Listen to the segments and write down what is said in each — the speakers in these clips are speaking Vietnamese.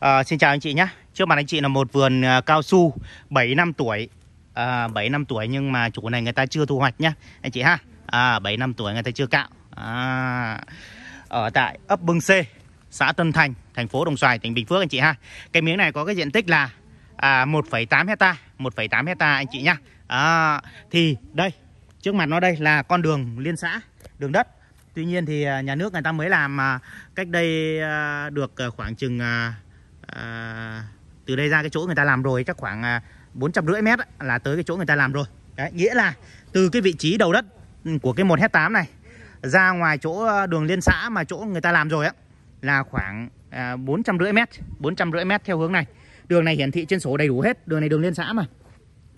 À, xin chào anh chị nhé Trước mặt anh chị là một vườn à, cao su 7 năm tuổi à, ờ, 7 năm tuổi nhưng mà chủ này người ta chưa thu hoạch nhá Anh chị ha à, 7 năm tuổi người ta chưa cạo à, Ở tại ấp Bưng C Xã Tân Thành, thành phố Đồng Xoài, tỉnh Bình Phước anh chị ha Cái miếng này có cái diện tích là à, 1,8 hecta 1,8 hecta anh chị nhá à, Thì đây Trước mặt nó đây là con đường liên xã Đường đất Tuy nhiên thì nhà nước người ta mới làm cách đây được khoảng chừng À, từ đây ra cái chỗ người ta làm rồi chắc khoảng à, bốn trăm rưỡi mét là tới cái chỗ người ta làm rồi Đấy, nghĩa là từ cái vị trí đầu đất ừ, của cái một hecta tám này ra ngoài chỗ à, đường liên xã mà chỗ người ta làm rồi á là khoảng bốn trăm rưỡi mét bốn trăm rưỡi mét theo hướng này đường này hiển thị trên sổ đầy đủ hết đường này đường liên xã mà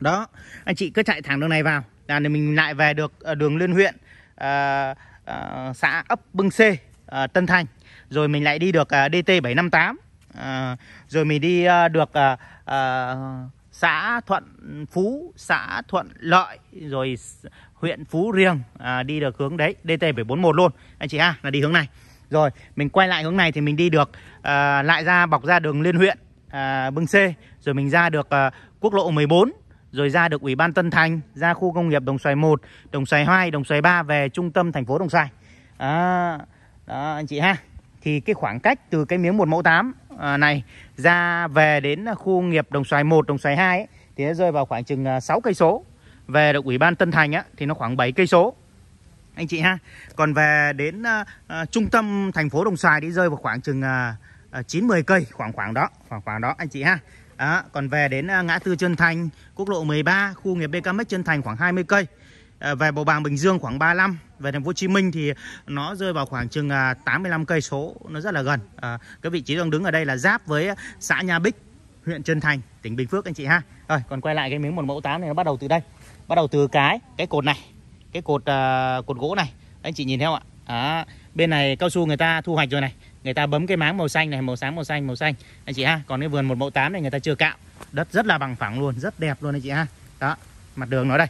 đó anh chị cứ chạy thẳng đường này vào là mình lại về được đường liên huyện à, à, xã ấp Bưng C à, Tân Thành rồi mình lại đi được à, DT 758 À, rồi mình đi à, được à, à, xã Thuận Phú, xã Thuận Lợi rồi huyện Phú riêng à, đi được hướng đấy, DT741 luôn. Anh chị ha, là đi hướng này. Rồi, mình quay lại hướng này thì mình đi được à, lại ra bọc ra đường liên huyện à, Bưng C, rồi mình ra được à, quốc lộ 14, rồi ra được Ủy ban Tân Thành, ra khu công nghiệp Đồng Xoài 1, Đồng Xoài 2, Đồng Xoài 3 về trung tâm thành phố Đồng Xoài. À, đó anh chị ha. Thì cái khoảng cách từ cái miếng 1 mẫu 8 À, này ra về đến khu nghiệp Đồng Xoài 1, Đồng Xoài 2 ấy, thì nó rơi vào khoảng chừng 6 à, cây số. Về được Ủy ban Tân Thành á thì nó khoảng 7 cây số. Anh chị ha. Còn về đến uh, trung tâm thành phố Đồng Xoài thì rơi vào khoảng chừng uh, 9 10 cây, khoảng khoảng đó, khoảng khoảng đó anh chị ha. Đó, còn về đến ngã tư Trân Thành, quốc lộ 13, khu nghiệp BKMX Trân Thành khoảng 20 cây. Ờ, về bầu bàng Bình Dương khoảng 35 về thành phố Hồ Chí Minh thì nó rơi vào khoảng chừng 85 à, cây số nó rất là gần à, cái vị trí đang đứng ở đây là giáp với à, xã Nha Bích huyện Trân Thành tỉnh Bình Phước anh chị ha rồi còn quay lại cái miếng một mẫu 8 này nó bắt đầu từ đây bắt đầu từ cái cái cột này cái cột uh, cột gỗ này anh chị nhìn theo ạ à, bên này cao su người ta thu hoạch rồi này người ta bấm cái máng màu xanh này màu sáng màu xanh màu xanh anh chị ha còn cái vườn một mẫu tám này người ta chưa cạo đất rất là bằng phẳng luôn rất đẹp luôn anh chị ha đó mặt đường nó đây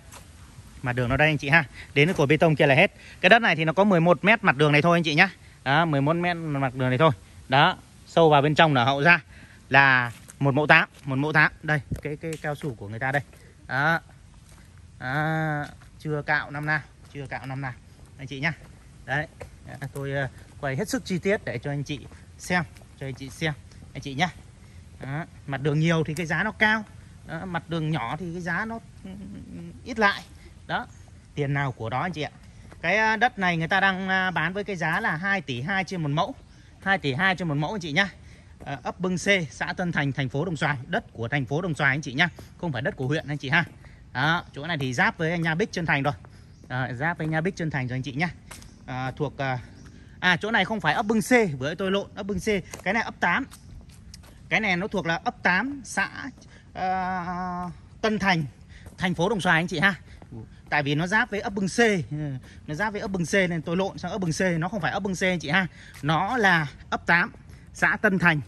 mà đường nó đây anh chị ha Đến cái cột bê tông kia là hết Cái đất này thì nó có 11 mét mặt đường này thôi anh chị nhá Đó 11 mét mặt đường này thôi Đó Sâu vào bên trong là hậu ra Là một mẫu tám một mẫu tám Đây cái cái cao su của người ta đây Đó à, Chưa cạo năm nào Chưa cạo năm nào Anh chị nhá Đấy Tôi ờ, quay hết sức chi tiết để cho anh chị xem Cho anh chị xem Anh chị nhá mặt đường nhiều thì cái giá nó cao đó, mặt đường nhỏ thì cái giá nó ít lại đó Tiền nào của đó anh chị ạ Cái à, đất này người ta đang à, bán với cái giá là 2 tỷ 2 trên một mẫu 2 tỷ 2 trên một mẫu anh chị nhá à, ấp Bưng C, xã Tân Thành, thành phố Đồng Xoài, đất của thành phố Đồng Xoài anh chị nhá, không phải đất của huyện anh chị ha. Đó, chỗ này thì giáp với nhà Bích Trân Thành rồi. À, giáp với nhà Bích Trân Thành rồi anh chị nhá. Ờ, à, thuộc à, chỗ này không phải ấp Bưng C, với tôi lộn, ấp Bưng C, cái này ấp 8. Cái này nó thuộc là ấp 8, xã à, Tân Thành, thành phố Đồng Xoài anh chị ha tại vì nó giáp với ấp bưng C ừ, nó giáp với ấp bưng C nên tôi lộn sang ấp bưng C nó không phải ấp bưng C chị ha nó là ấp 8 xã Tân Thành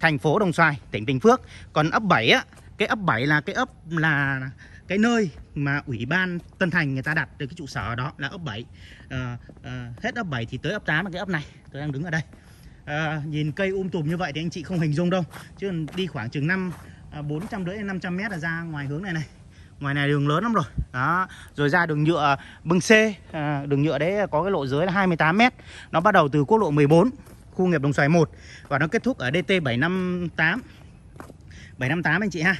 thành phố Đồng Xoài tỉnh Bình Phước còn ấp 7 á cái ấp 7 là cái ấp là cái nơi mà ủy ban Tân Thành người ta đặt được cái trụ sở đó là ấp 7 à, à, hết ấp 7 thì tới ấp 8 là cái ấp này tôi đang đứng ở đây à, nhìn cây um tùm như vậy thì anh chị không hình dung đâu chứ đi khoảng chừng năm 400 à, rưỡi 500 mét là ra ngoài hướng này này ngoài này đường lớn lắm rồi đó rồi ra đường nhựa bưng C à, đường nhựa đấy có cái lộ dưới là 28 mét nó bắt đầu từ quốc lộ 14 khu nghiệp đồng xoài 1 và nó kết thúc ở DT 758 758 anh chị ha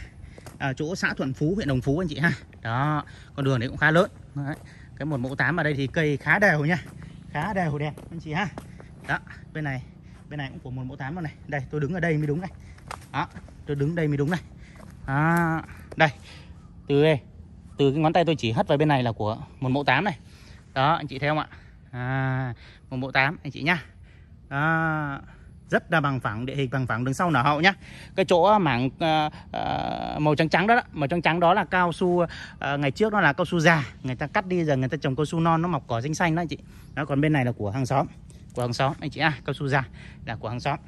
à, chỗ xã Thuận Phú huyện Đồng Phú anh chị ha đó con đường đấy cũng khá lớn đấy. cái một mẫu 8 ở đây thì cây khá đều nha khá đều đẹp anh chị ha đó bên này bên này cũng của một mẫu 8 luôn này đây tôi đứng ở đây mới đúng này đó tôi đứng đây mới đúng này à, đây từ đây từ cái ngón tay tôi chỉ hất vào bên này là của một mẫu 8 này đó anh chị theo không ạ à, một mẫu 8 anh chị nhá đó rất là bằng phẳng địa hình bằng phẳng đứng sau nở hậu nhá cái chỗ mảng uh, uh, màu trắng trắng đó, đó màu trắng trắng đó là cao su uh, ngày trước nó là cao su già người ta cắt đi giờ người ta trồng cao su non nó mọc cỏ xanh xanh đó anh chị nó còn bên này là của hàng xóm của hàng xóm anh chị à cao su già là của hàng xóm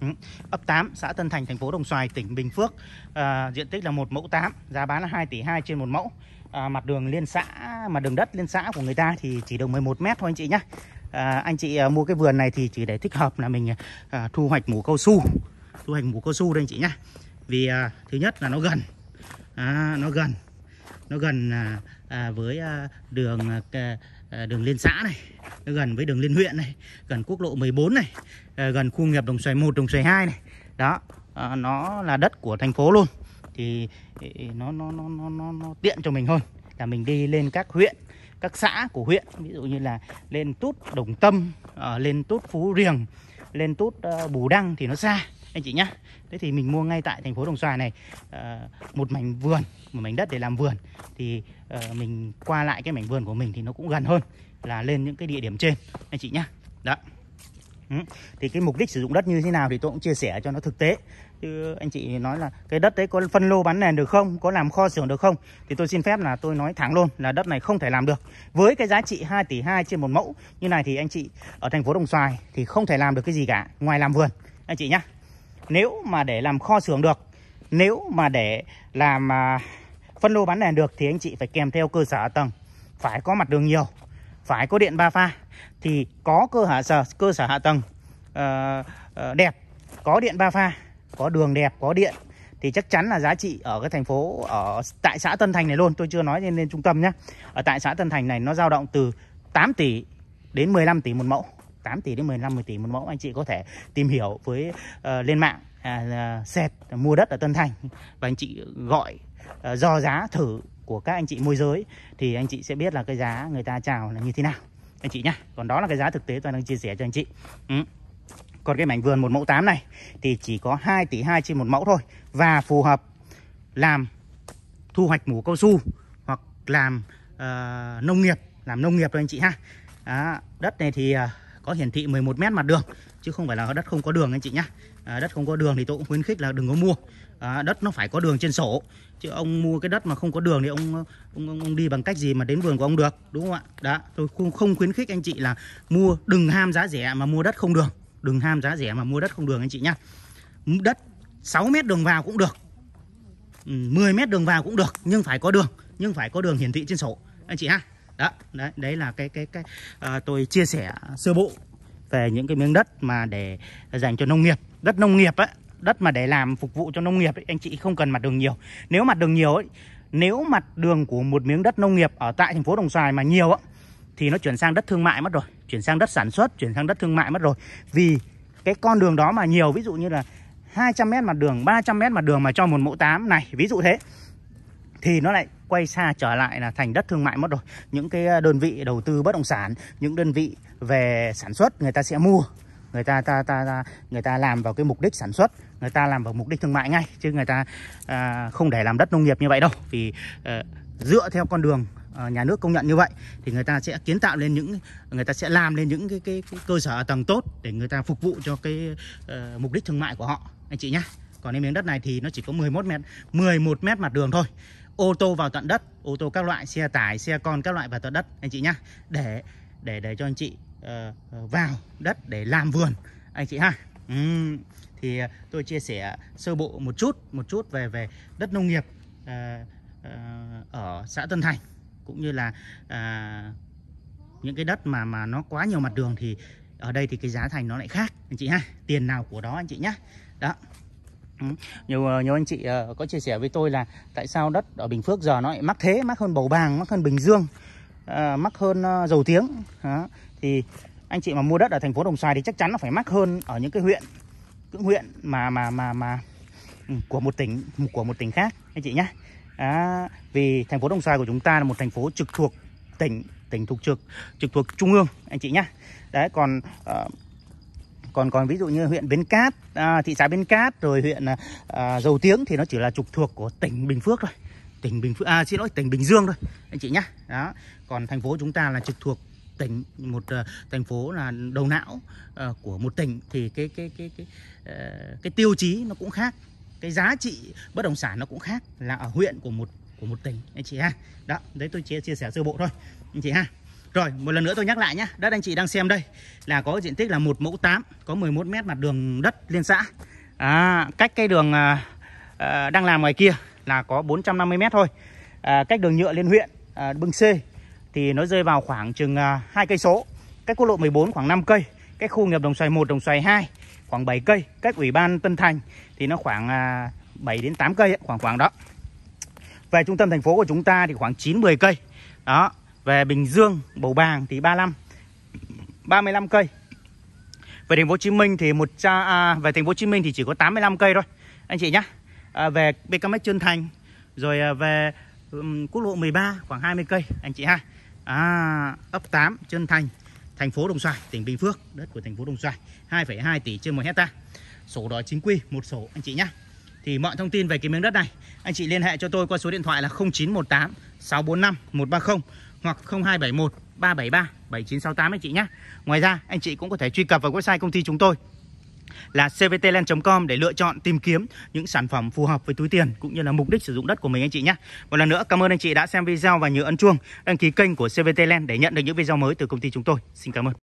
Ừ. ấp 8 xã Tân Thành thành phố Đồng Xoài tỉnh Bình Phước à, diện tích là một mẫu 8 giá bán là 2 tỷ 2 trên một mẫu à, mặt đường liên xã mặt đường đất liên xã của người ta thì chỉ được 11 mét thôi anh chị nhé à, anh chị à, mua cái vườn này thì chỉ để thích hợp là mình à, thu hoạch mũ cao su thu hoạch mũ cao su đây anh chị nhé vì à, thứ nhất là nó gần à, nó gần nó gần à, à, với à, đường à, à, đường liên xã này gần với đường liên huyện này gần quốc lộ 14 này à, gần khu nghiệp đồng xoài 1 đồng xoài 2 này đó à, nó là đất của thành phố luôn thì nó nó nó nó nó, nó tiện cho mình hơn là mình đi lên các huyện các xã của huyện ví dụ như là lên tút đồng tâm à, lên tút phú riềng lên tút uh, bù đăng thì nó xa anh chị nhá thế thì mình mua ngay tại thành phố đồng xoài này uh, một mảnh vườn một mảnh đất để làm vườn thì uh, mình qua lại cái mảnh vườn của mình thì nó cũng gần hơn là lên những cái địa điểm trên anh chị nhá đó ừ. thì cái mục đích sử dụng đất như thế nào thì tôi cũng chia sẻ cho nó thực tế chứ anh chị nói là cái đất đấy có phân lô bán nền được không có làm kho xưởng được không thì tôi xin phép là tôi nói thẳng luôn là đất này không thể làm được với cái giá trị 2 tỷ 2 trên một mẫu như này thì anh chị ở thành phố Đồng Xoài thì không thể làm được cái gì cả ngoài làm vườn anh chị nhá nếu mà để làm kho xưởng được nếu mà để làm à, phân lô bán nền được thì anh chị phải kèm theo cơ sở hạ tầng phải có mặt đường nhiều phải có điện ba pha thì có cơ hạ sở cơ sở hạ tầng ờ, ờ, đẹp có điện ba pha có đường đẹp có điện thì chắc chắn là giá trị ở cái thành phố ở tại xã Tân Thành này luôn tôi chưa nói lên, lên trung tâm nhé ở tại xã Tân Thành này nó dao động từ 8 tỷ đến 15 tỷ một mẫu 8 tỷ đến 15 10 tỷ một mẫu anh chị có thể tìm hiểu với uh, lên mạng à, xét mua đất ở Tân Thành và anh chị gọi à, do giá thử của các anh chị môi giới thì anh chị sẽ biết là cái giá người ta chào là như thế nào anh chị nhá còn đó là cái giá thực tế tôi đang chia sẻ cho anh chị ừ. còn cái mảnh vườn một mẫu 8 này thì chỉ có 2 tỷ 2 trên một mẫu thôi và phù hợp làm thu hoạch mù cao su hoặc làm uh, nông nghiệp làm nông nghiệp thôi anh chị ha à, đất này thì uh, có hiển thị 11 mét mặt đường chứ không phải là đất không có đường anh chị nhá à, đất không có đường thì tôi cũng khuyến khích là đừng có mua à, đất nó phải có đường trên sổ chứ ông mua cái đất mà không có đường thì ông ông, ông, ông đi bằng cách gì mà đến vườn của ông được đúng không ạ đó tôi không, không khuyến khích anh chị là mua đừng ham giá rẻ mà mua đất không đường đừng ham giá rẻ mà mua đất không đường anh chị nhá đất 6 mét đường vào cũng được 10 ừ, mét đường vào cũng được nhưng phải có đường nhưng phải có đường hiển thị trên sổ anh chị ha đó đấy, đấy là cái cái cái à, tôi chia sẻ sơ bộ về những cái miếng đất mà để dành cho nông nghiệp đất nông nghiệp ấy đất mà để làm phục vụ cho nông nghiệp ấy, anh chị không cần mặt đường nhiều nếu mặt đường nhiều ấy nếu mặt đường của một miếng đất nông nghiệp ở tại thành phố đồng xoài mà nhiều ấy, thì nó chuyển sang đất thương mại mất rồi chuyển sang đất sản xuất chuyển sang đất thương mại mất rồi vì cái con đường đó mà nhiều ví dụ như là 200 mét mặt đường 300 mét mặt đường mà cho một mẫu 8 này ví dụ thế thì nó lại quay xa trở lại là thành đất thương mại mất rồi những cái ờ, đơn vị đầu tư bất động sản những đơn vị về sản xuất người ta sẽ mua người ta ta ta, ta người ta làm vào cái mục đích sản xuất người ta làm vào mục đích thương mại ngay chứ người ta à, không để làm đất nông nghiệp như vậy đâu vì à, dựa theo con đường à, nhà nước công nhận như vậy thì người ta sẽ kiến tạo lên những người ta sẽ làm lên những cái cái, cái cơ sở tầng tốt để người ta phục vụ cho cái à, mục đích thương mại của họ anh chị nhé còn cái miếng đất này thì nó chỉ có 11 mét 11 mét mặt đường thôi ô tô vào tận đất ô tô các loại xe tải xe con các loại vào tận đất anh chị nhá để để để cho anh chị uh, vào đất để làm vườn anh chị ha uhm, thì ờ, tôi chia sẻ sơ bộ một chút một chút về về đất nông nghiệp uh, uh, ở xã Tân Thành cũng như là uh, những cái đất mà mà nó quá nhiều mặt đường thì ở đây thì cái giá thành nó lại khác anh chị ha tiền nào của đó anh chị nhá đó Ừ. nhiều ờ, nhiều anh chị ờ, có chia sẻ với tôi là tại sao đất ở Bình Phước giờ nó lại mắc thế mắc hơn bầu bàng mắc hơn Bình Dương ờ, mắc hơn dầu tiếng thì anh chị mà mua đất ở thành phố Đồng Xoài thì chắc chắn nó phải mắc hơn ở những cái huyện cưỡng huyện mà mà mà mà ừ, của một tỉnh của một tỉnh khác anh chị nhé à, vì thành phố Đồng Xoài của chúng ta là một thành phố trực thuộc tỉnh tỉnh thuộc trực trực thuộc trung ương anh chị nhé đấy còn uh, còn còn ví dụ như huyện Bến Cát à, thị xã Bến Cát rồi huyện à, à, Dầu Tiếng thì nó chỉ là trục thuộc của tỉnh Bình Phước thôi tỉnh Bình Phước à xin lỗi tỉnh Bình Dương thôi anh chị nhá đó còn thành phố chúng ta là trực thuộc tỉnh một uh, thành phố là đầu não uh, của một tỉnh thì cái cái cái cái uh, cái tiêu chí nó cũng khác cái giá trị bất động sản nó cũng khác là ở huyện của một của một tỉnh anh chị ha đó đấy tôi chia chia sẻ sơ bộ thôi anh chị ha rồi, một lần nữa tôi nhắc lại nhé Đất anh chị đang xem đây là có diện tích là 1 mẫu 8 Có 11 mét mặt đường đất liên xã à, Cách cái đường à, à đang làm ngoài kia là có 450 mét thôi à, Cách đường nhựa liên huyện à, Bưng C Thì nó rơi vào khoảng chừng à, hai cây số Cách quốc lộ 14 khoảng 5 cây Cách khu nghiệp đồng xoài 1, đồng xoài 2 khoảng 7 cây Cách ủy ban Tân Thành thì nó khoảng à, 7 đến 8 cây ấy, khoảng khoảng đó về trung tâm thành phố của chúng ta thì khoảng 9-10 cây đó về Bình Dương, Bầu Bàng thì 35 35 cây. Về thành phố Hồ Chí Minh thì một cha à, về thành phố Hồ Chí Minh thì chỉ có 85 cây thôi anh chị nhá. À, về BKM Trơn Thành rồi à, về um, quốc lộ 13 khoảng 20 cây anh chị ha. À, ấp 8 Trơn Thành, thành phố Đồng Xoài, tỉnh Bình Phước, đất của thành phố Đồng Xoài, 2,2 tỷ trên 1 hecta. Sổ đỏ chính quy, một sổ anh chị nhá. Thì mọi thông tin về cái miếng đất này, anh chị liên hệ cho tôi qua số điện thoại là 0918 645 130 hoặc 0271 373 7968 anh chị nhé. Ngoài ra anh chị cũng có thể truy cập vào website công ty chúng tôi là cvtland.com để lựa chọn tìm kiếm những sản phẩm phù hợp với túi tiền cũng như là mục đích sử dụng đất của mình anh chị nhé. Một lần nữa cảm ơn anh chị đã xem video và nhớ ấn chuông, đăng ký kênh của CVT Land để nhận được những video mới từ công ty chúng tôi. Xin cảm ơn.